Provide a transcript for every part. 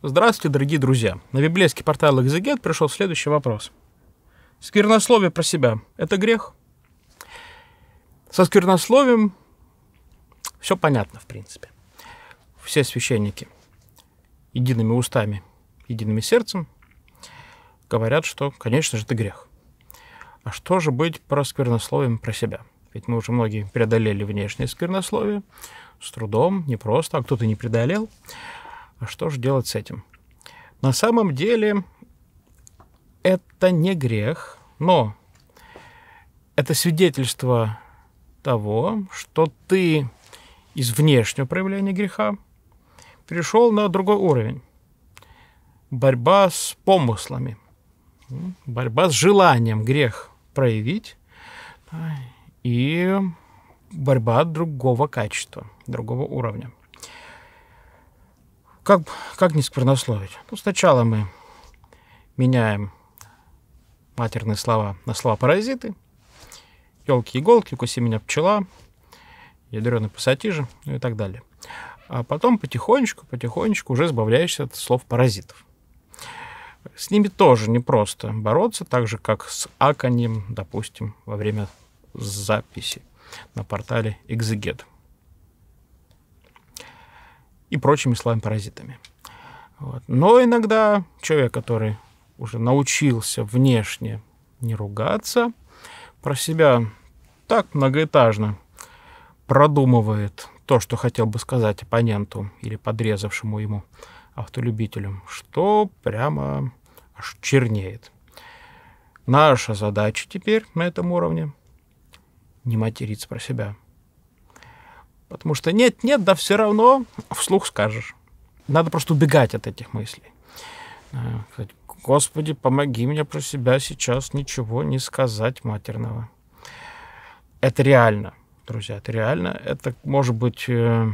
Здравствуйте, дорогие друзья! На библейский портал «Экзегет» пришел следующий вопрос. Сквернословие про себя – это грех? Со сквернословием все понятно, в принципе. Все священники едиными устами, единым сердцем говорят, что, конечно же, это грех. А что же быть про сквернословием про себя? Ведь мы уже многие преодолели внешнее сквернословие с трудом, не просто, а кто-то не преодолел. А что же делать с этим? На самом деле это не грех, но это свидетельство того, что ты из внешнего проявления греха перешел на другой уровень. Борьба с помыслами, борьба с желанием грех проявить и борьба другого качества, другого уровня. Как, как не сквернословить? Ну, сначала мы меняем матерные слова на слова паразиты. Елки, иголки, укуси меня пчела, ядреный пассатижи, ну и так далее. А потом потихонечку, потихонечку уже избавляешься от слов паразитов. С ними тоже непросто бороться, так же, как с аконим, допустим, во время записи на портале Exeget и прочими слоем-паразитами. Вот. Но иногда человек, который уже научился внешне не ругаться, про себя так многоэтажно продумывает то, что хотел бы сказать оппоненту или подрезавшему ему автолюбителю, что прямо аж чернеет. Наша задача теперь на этом уровне не материться про себя – Потому что нет-нет, да все равно вслух скажешь. Надо просто убегать от этих мыслей. А, Господи, помоги мне про себя сейчас ничего не сказать матерного. Это реально, друзья, это реально. Это может быть э,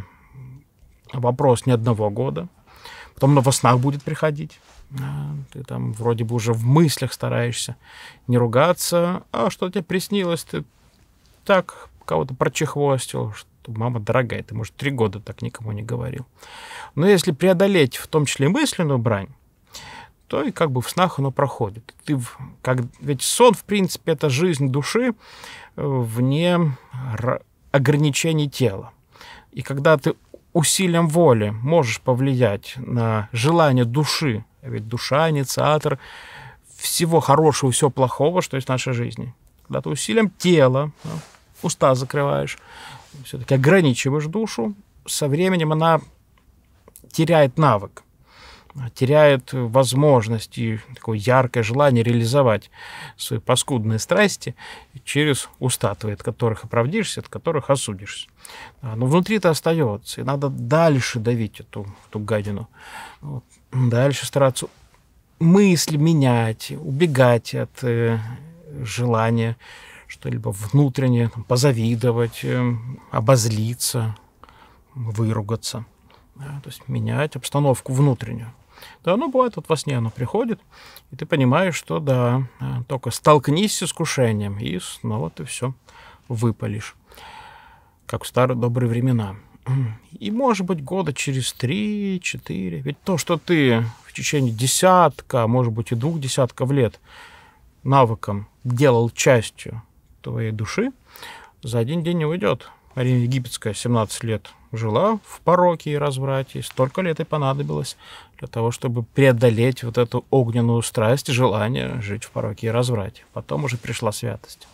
вопрос не одного года. Потом на во снах будет приходить. А, ты там вроде бы уже в мыслях стараешься не ругаться. А что тебе приснилось? Ты так кого-то прочехвостил, что мама дорогая, ты, может, три года так никому не говорил. Но если преодолеть в том числе мысленную брань, то и как бы в снах оно проходит. Ты, в как, ведь сон, в принципе, это жизнь души э, вне ограничений тела. И когда ты усилием воли можешь повлиять на желание души, а ведь душа, инициатор всего хорошего, всего плохого, что есть в нашей жизни. Когда ты усилием тела, уста закрываешь, все-таки ограничиваешь душу, со временем она теряет навык, теряет возможность и такое яркое желание реализовать свои паскудные страсти через уста твои, от которых оправдишься, от которых осудишься. А, но внутри это остается, и надо дальше давить эту, эту гадину, вот. дальше стараться мысли менять, убегать от э, желания что-либо внутренне позавидовать, эм, обозлиться, выругаться. Да, то есть менять обстановку внутреннюю. Да, ну бывает, вот во сне оно приходит, и ты понимаешь, что да, э, только столкнись с искушением, и снова ну, ты все выпалишь, как в старые добрые времена. И, может быть, года через три-четыре. Ведь то, что ты в течение десятка, а может быть, и двух десятков лет навыком делал частью твоей души, за один день не уйдет. Мария Египетская 17 лет жила в пороке и разврате, столько лет и понадобилось для того, чтобы преодолеть вот эту огненную страсть, желание жить в пороке и разврате. Потом уже пришла святость.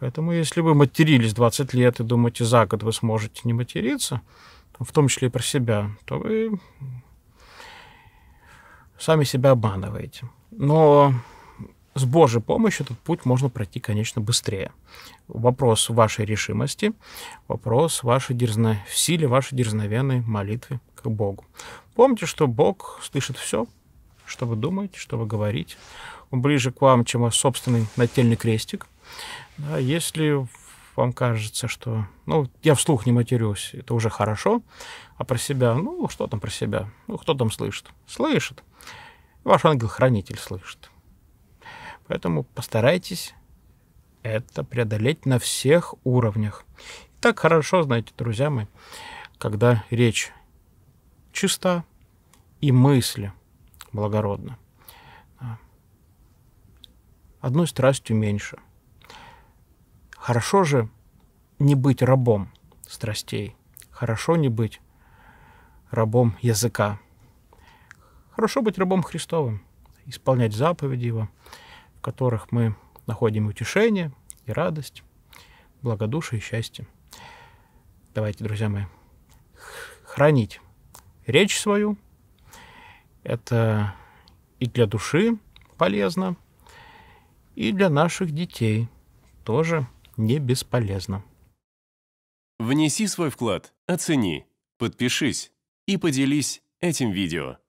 Поэтому если вы матерились 20 лет и думаете, за год вы сможете не материться, в том числе и про себя, то вы сами себя обманываете. Но с Божьей помощью этот путь можно пройти, конечно, быстрее. Вопрос вашей решимости, вопрос вашей дерзно... в силе вашей дерзновенной молитвы к Богу. Помните, что Бог слышит все, что вы думаете, что вы говорите. Он ближе к вам, чем ваш собственный нательный крестик. Да, если вам кажется, что... Ну, я вслух не матерюсь, это уже хорошо. А про себя, ну, что там про себя? Ну, кто там слышит? Слышит. Ваш ангел-хранитель слышит. Поэтому постарайтесь это преодолеть на всех уровнях. И так хорошо, знаете, друзья мои, когда речь чиста и мысли благородны. А, одной страстью меньше. Хорошо же не быть рабом страстей. Хорошо не быть рабом языка. Хорошо быть рабом Христовым, исполнять заповеди Его, в которых мы находим утешение и радость, благодушие и счастье. Давайте, друзья мои, хранить речь свою. Это и для души полезно, и для наших детей тоже не бесполезно. Внеси свой вклад, оцени, подпишись и поделись этим видео.